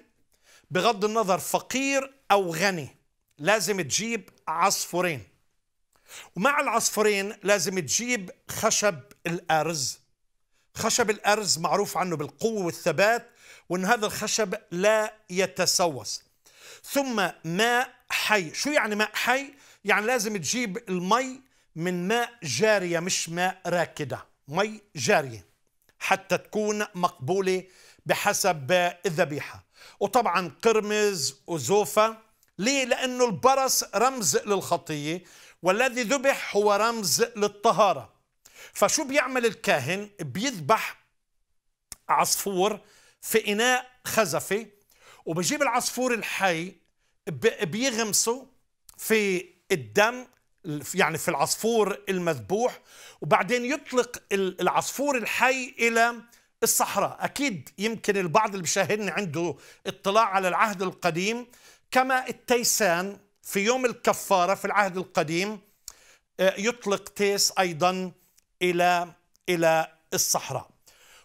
بغض النظر فقير أو غني لازم تجيب عصفورين ومع العصفورين لازم تجيب خشب الأرز خشب الأرز معروف عنه بالقوة والثبات وأن هذا الخشب لا يتسوس ثم ماء حي شو يعني ماء حي؟ يعني لازم تجيب المي من ماء جارية مش ماء راكدة مي جارية حتى تكون مقبولة بحسب الذبيحة وطبعا قرمز وزوفة ليه؟ لأنه البرص رمز للخطية والذي ذبح هو رمز للطهارة فشو بيعمل الكاهن؟ بيذبح عصفور في إناء خزفة وبجيب العصفور الحي بيغمسه في الدم يعني في العصفور المذبوح وبعدين يطلق العصفور الحي إلى الصحراء أكيد يمكن البعض اللي بيشاهدني عنده اطلاع على العهد القديم كما التيسان في يوم الكفارة في العهد القديم آه، يطلق تيس أيضا إلى إلى الصحراء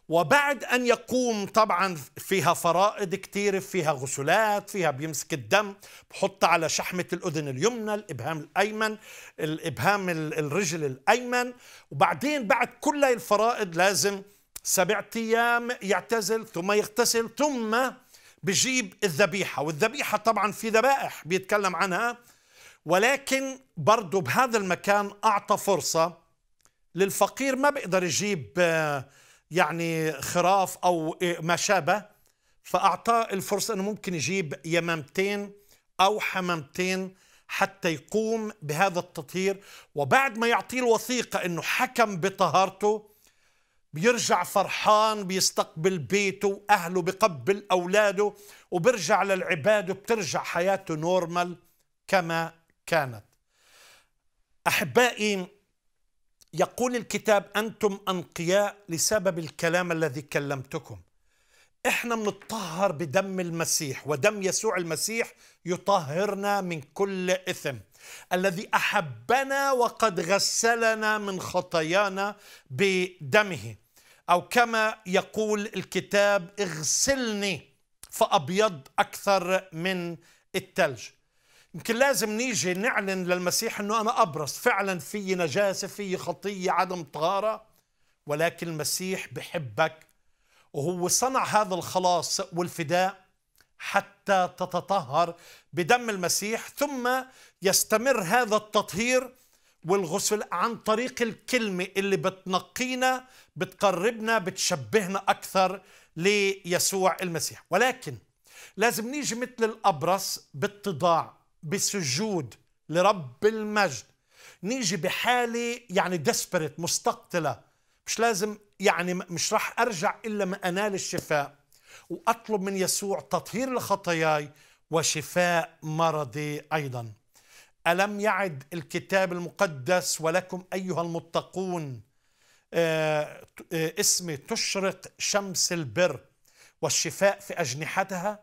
وبعد أن يقوم طبعا فيها فرائض كثيرة فيها غسلات فيها بيمسك الدم بحط على شحمة الأذن اليمنى الإبهام الأيمن الإبهام الرجل الأيمن وبعدين بعد كل الفرائض لازم سبعة أيام يعتزل ثم يغتسل ثم بجيب الذبيحة والذبيحة طبعا في ذبائح بيتكلم عنها ولكن برضه بهذا المكان أعطى فرصة للفقير ما بيقدر يجيب آه، يعني خراف أو آه، ما شابه فأعطاه الفرصة أنه ممكن يجيب يمامتين أو حمامتين حتى يقوم بهذا التطهير وبعد ما يعطيه الوثيقة أنه حكم بطهارته بيرجع فرحان بيستقبل بيته وأهله بقبل أولاده وبرجع للعبادة وبترجع حياته نورمال كما كانت أحبائي يقول الكتاب أنتم أنقياء لسبب الكلام الذي كلمتكم احنا بنطهر بدم المسيح ودم يسوع المسيح يطهرنا من كل اثم الذي احبنا وقد غسلنا من خطايانا بدمه او كما يقول الكتاب اغسلني فابيض اكثر من الثلج يمكن لازم نيجي نعلن للمسيح انه انا ابرص فعلا في نجاسه في خطيه عدم طهاره ولكن المسيح بحبك وهو صنع هذا الخلاص والفداء حتى تتطهر بدم المسيح ثم يستمر هذا التطهير والغسل عن طريق الكلمة اللي بتنقينا بتقربنا بتشبهنا أكثر ليسوع المسيح ولكن لازم نيجي مثل الأبرص باتضاع بسجود لرب المجد نيجي بحالة يعني ديسبرت مستقتلة مش لازم يعني مش راح ارجع الا ما انال الشفاء واطلب من يسوع تطهير لخطاياي وشفاء مرضي ايضا الم يعد الكتاب المقدس ولكم ايها المتقون آه، آه، اسمي تشرق شمس البر والشفاء في اجنحتها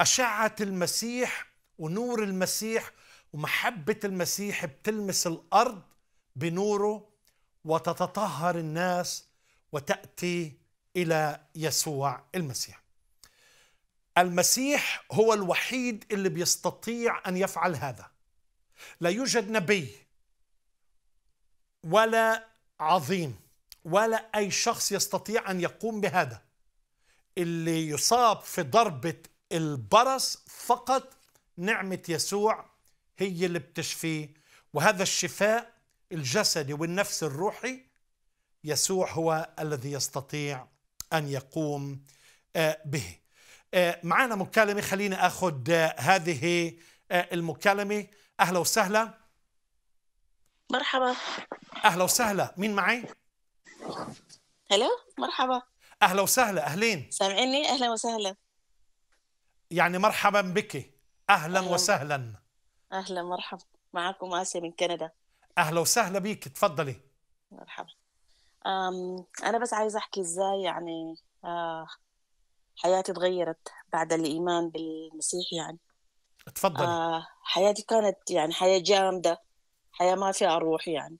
اشعه المسيح ونور المسيح ومحبه المسيح بتلمس الارض بنوره وتتطهر الناس وتأتي إلى يسوع المسيح المسيح هو الوحيد اللي بيستطيع أن يفعل هذا لا يوجد نبي ولا عظيم ولا أي شخص يستطيع أن يقوم بهذا اللي يصاب في ضربة البرص فقط نعمة يسوع هي اللي بتشفيه وهذا الشفاء الجسدي والنفس الروحي يسوع هو الذي يستطيع أن يقوم آه، به آه، معانا مكالمة خليني أخذ آه، هذه المكالمة أهلا وسهلا مرحبا أهلا وسهلا مين معي؟ هلا مرحبا أهلا وسهلا أهلين سامعيني أهلا وسهلا يعني مرحبا بك أهلا, أهلا وسهلا أهلا مرحبا معكم آسيا من كندا أهلا وسهلا بك تفضلي مرحبا أنا بس عايزة أحكي إزاي يعني آه، حياتي تغيرت بعد الإيمان بالمسيح يعني تفضل آه، حياتي كانت يعني حياة جامدة حياة ما فيها روح يعني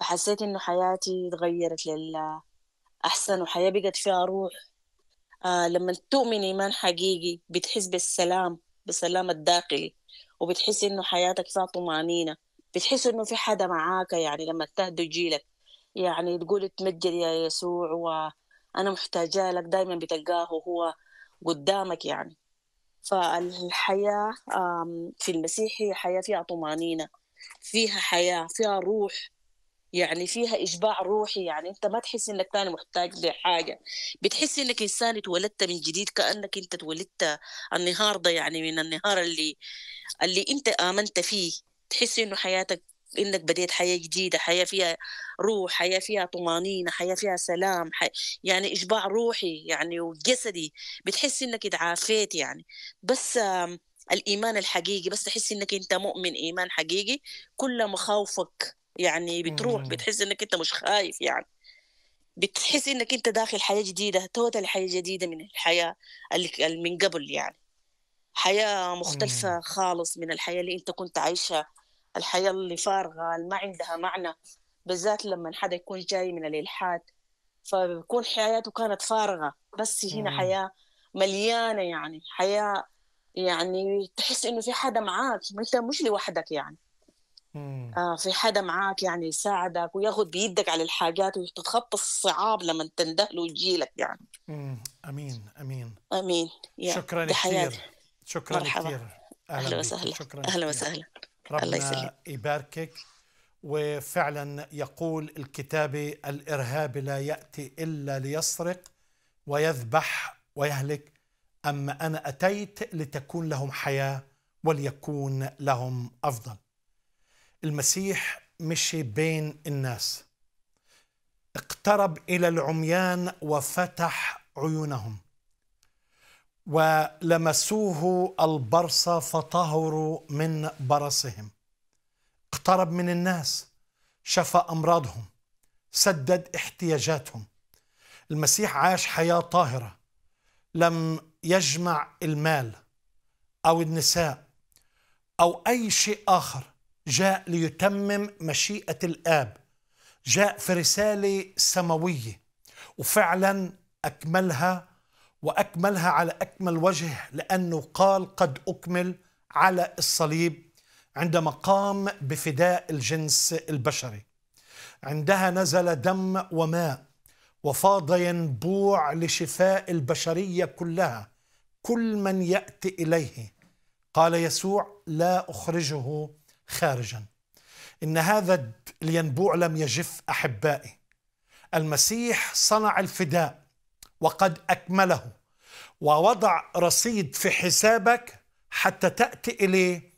فحسيت إنه حياتي تغيرت لله أحسن وحياة بقت فيها روح آه، لما تؤمن إيمان حقيقي بتحس بالسلام بالسلام الداخلي وبتحس إنه حياتك فيها طمأنينة بتحس إنه في حدا معاك يعني لما تهدوا جيلك يعني تقول تمجد يا يسوع وأنا محتاجة لك دايما بتلقاه وهو قدامك يعني فالحياة في المسيح هي حياة فيها طمأنينة فيها حياة فيها روح يعني فيها إشباع روحي يعني أنت ما تحس إنك ثاني محتاج لحاجة بتحس إنك إنسان اتولدت من جديد كأنك أنت اتولدت النهاردة يعني من النهار اللي اللي أنت آمنت فيه تحس إنه حياتك انك بديت حياه جديده حياه فيها روح حياه فيها طمانينه حياه فيها سلام حي... يعني اشباع روحي يعني وجسدي بتحس انك اتعافيت يعني بس الايمان الحقيقي بس تحس انك انت مؤمن ايمان حقيقي كل مخاوفك يعني بتروح بتحس انك انت مش خايف يعني بتحس انك انت داخل حياه جديده توتال حياه جديده من الحياه اللي من قبل يعني حياه مختلفه خالص من الحياه اللي انت كنت عايشها الحياة اللي فارغة اللي ما عندها معنى بالذات لما حدا يكون جاي من الإلحاد فبكون حياته كانت فارغة بس هنا حياة مليانة يعني حياة يعني تحس إنه في حدا معاك أنت مش لوحدك يعني آه في حدا معاك يعني يساعدك وياخذ بيدك على الحاجات وتتخطى الصعاب لما تندهله ويجيلك يعني امين امين امين يا شكرا كثير شكرا كثير اهلا وسهلا اهلا وسهلا ربنا الله يباركك وفعلا يقول الكتاب الإرهاب لا يأتي إلا ليسرق ويذبح ويهلك أما أنا أتيت لتكون لهم حياة وليكون لهم أفضل المسيح مشي بين الناس اقترب إلى العميان وفتح عيونهم ولمسوه البرص فطهروا من برصهم اقترب من الناس شفى امراضهم سدد احتياجاتهم المسيح عاش حياه طاهره لم يجمع المال او النساء او اي شيء اخر جاء ليتمم مشيئه الاب جاء في رساله سماويه وفعلا اكملها واكملها على اكمل وجه لانه قال قد اكمل على الصليب عندما قام بفداء الجنس البشري عندها نزل دم وماء وفاض ينبوع لشفاء البشريه كلها كل من ياتي اليه قال يسوع لا اخرجه خارجا ان هذا الينبوع لم يجف احبائي المسيح صنع الفداء وقد أكمله ووضع رصيد في حسابك حتى تأتي إليه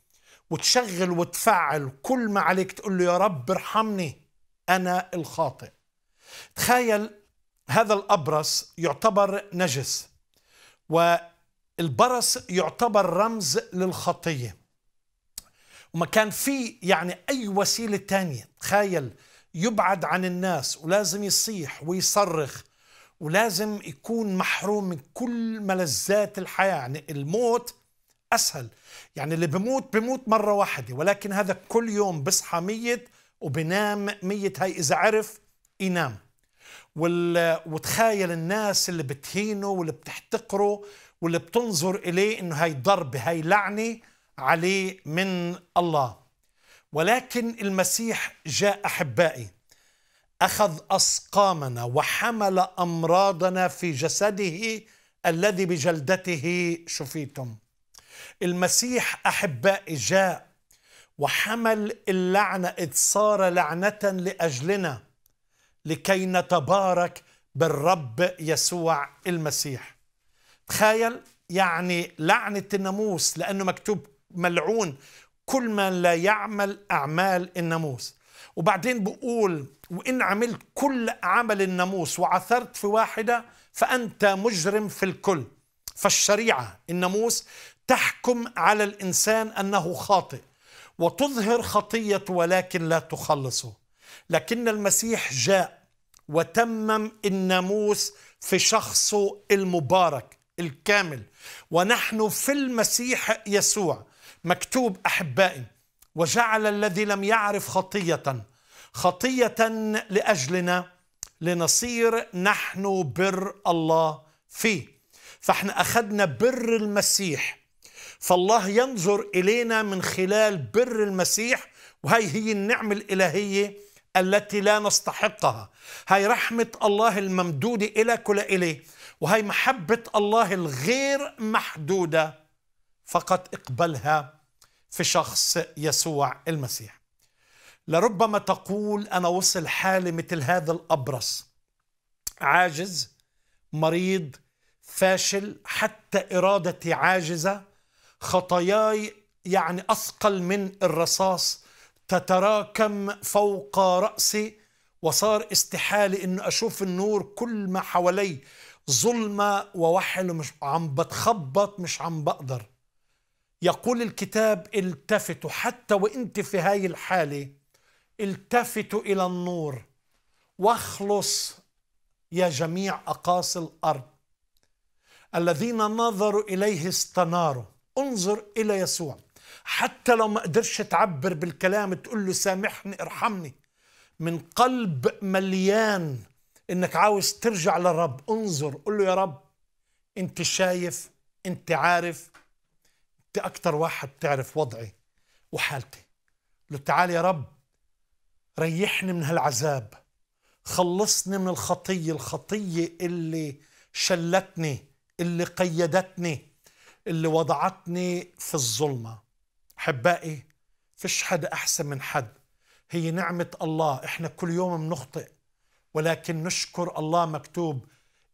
وتشغل وتفعل كل ما عليك تقول له يا رب ارحمني أنا الخاطئ تخيل هذا الأبرص يعتبر نجس والبرص يعتبر رمز للخطية وما كان في يعني أي وسيلة تانية تخيل يبعد عن الناس ولازم يصيح ويصرخ ولازم يكون محروم من كل ملذات الحياة يعني الموت أسهل يعني اللي بموت بموت مرة واحدة ولكن هذا كل يوم بصحى ميت وبنام ميت هاي إذا عرف ينام وال... وتخايل الناس اللي بتهينه واللي بتحتقره واللي بتنظر إليه إنه هاي ضربة هاي لعنة عليه من الله ولكن المسيح جاء أحبائي اخذ اسقامنا وحمل امراضنا في جسده الذي بجلدته شفيتم المسيح احبائي جاء وحمل اللعنه اذ صار لعنه لاجلنا لكي نتبارك بالرب يسوع المسيح تخيل يعني لعنه الناموس لانه مكتوب ملعون كل من لا يعمل اعمال الناموس وبعدين بقول وإن عملت كل عمل الناموس وعثرت في واحدة فأنت مجرم في الكل فالشريعة الناموس تحكم على الإنسان أنه خاطئ وتظهر خطية ولكن لا تخلصه لكن المسيح جاء وتمم الناموس في شخصه المبارك الكامل ونحن في المسيح يسوع مكتوب أحبائي وجعل الذي لم يعرف خطية خطية لأجلنا لنصير نحن بر الله فيه فاحنا أخذنا بر المسيح فالله ينظر إلينا من خلال بر المسيح وهي هي النعمة الإلهية التي لا نستحقها هاي رحمة الله الممدودة كل ولإلي وهي محبة الله الغير محدودة فقط اقبلها في شخص يسوع المسيح لربما تقول أنا وصل حالي مثل هذا الأبرص عاجز مريض فاشل حتى إرادتي عاجزة خطاياي يعني أثقل من الرصاص تتراكم فوق رأسي وصار استحالي أن أشوف النور كل ما حوالي ظلمة ووحل مش عم بتخبط مش عم بقدر يقول الكتاب التفتوا حتى وانت في هاي الحاله التفتوا الى النور واخلص يا جميع اقاصي الارض الذين نظروا اليه استناروا انظر الى يسوع حتى لو ما قدرش تعبر بالكلام تقول له سامحني ارحمني من قلب مليان انك عاوز ترجع للرب انظر قل له يا رب انت شايف انت عارف أكثر واحد بتعرف وضعي وحالتي قلت تعال يا رب ريحني من هالعذاب خلصني من الخطية الخطية اللي شلتني اللي قيدتني اللي وضعتني في الظلمة أحبائي فيش حدا أحسن من حد هي نعمة الله إحنا كل يوم بنخطئ ولكن نشكر الله مكتوب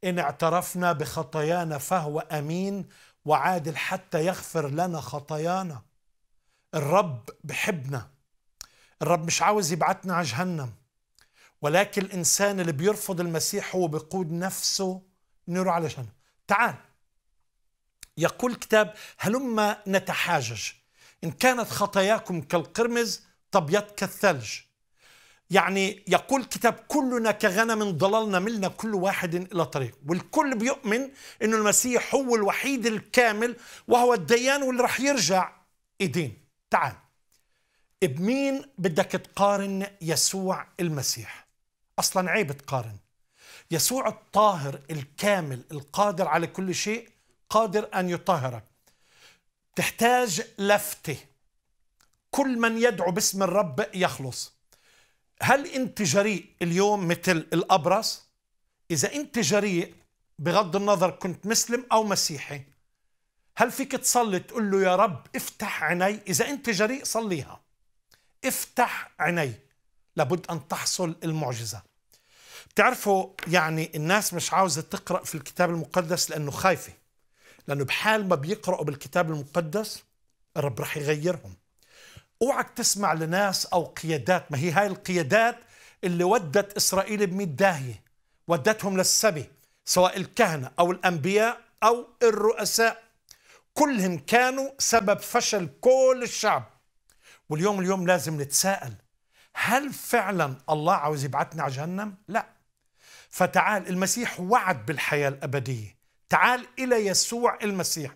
إن اعترفنا بخطايانا فهو أمين وعادل حتى يغفر لنا خطايانا الرب بحبنا الرب مش عاوز يبعتنا على جهنم ولكن الانسان اللي بيرفض المسيح هو بيقود نفسه نيرو على جهنم تعال يقول الكتاب هلما نتحاجج إن كانت خطاياكم كالقرمز تبيض كالثلج يعني يقول الكتاب كلنا كغنم ضللنا ملنا كل واحد إلى طريق والكل بيؤمن أنه المسيح هو الوحيد الكامل وهو الديان واللي رح يرجع إيدين تعال بمين بدك تقارن يسوع المسيح أصلا عيب تقارن يسوع الطاهر الكامل القادر على كل شيء قادر أن يطهرك تحتاج لفتة كل من يدعو باسم الرب يخلص هل انت جريء اليوم مثل الابرص اذا انت جريء بغض النظر كنت مسلم او مسيحي هل فيك تصلي تقول له يا رب افتح عيني اذا انت جريء صليها افتح عيني لابد ان تحصل المعجزه بتعرفوا يعني الناس مش عاوزه تقرا في الكتاب المقدس لانه خايفه لانه بحال ما بيقراوا بالكتاب المقدس الرب رح يغيرهم اوعك تسمع لناس او قيادات ما هي هاي القيادات اللي ودت اسرائيل بمية داهيه ودتهم للسبي سواء الكهنه او الانبياء او الرؤساء كلهم كانوا سبب فشل كل الشعب واليوم اليوم لازم نتساءل هل فعلا الله عاوز يبعتنا على جهنم؟ لا فتعال المسيح وعد بالحياة الأبدية تعال إلى يسوع المسيح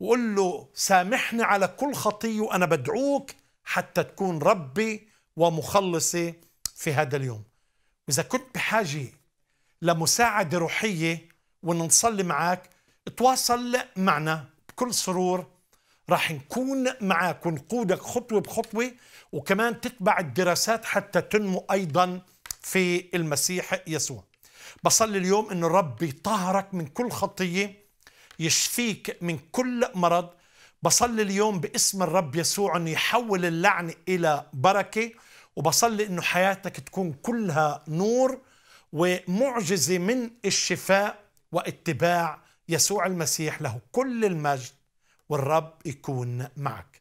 وقل له سامحني على كل خطية وأنا بدعوك حتى تكون ربي ومخلصي في هذا اليوم وإذا كنت بحاجة لمساعدة روحية ونصلي معك تواصل معنا بكل سرور راح نكون معك ونقودك خطوة بخطوة وكمان تتبع الدراسات حتى تنمو أيضا في المسيح يسوع بصلي اليوم أن الرب يطهرك من كل خطية يشفيك من كل مرض بصلي اليوم باسم الرب يسوع أن يحول اللعنة إلى بركة وبصلي أن حياتك تكون كلها نور ومعجزة من الشفاء واتباع يسوع المسيح له كل المجد والرب يكون معك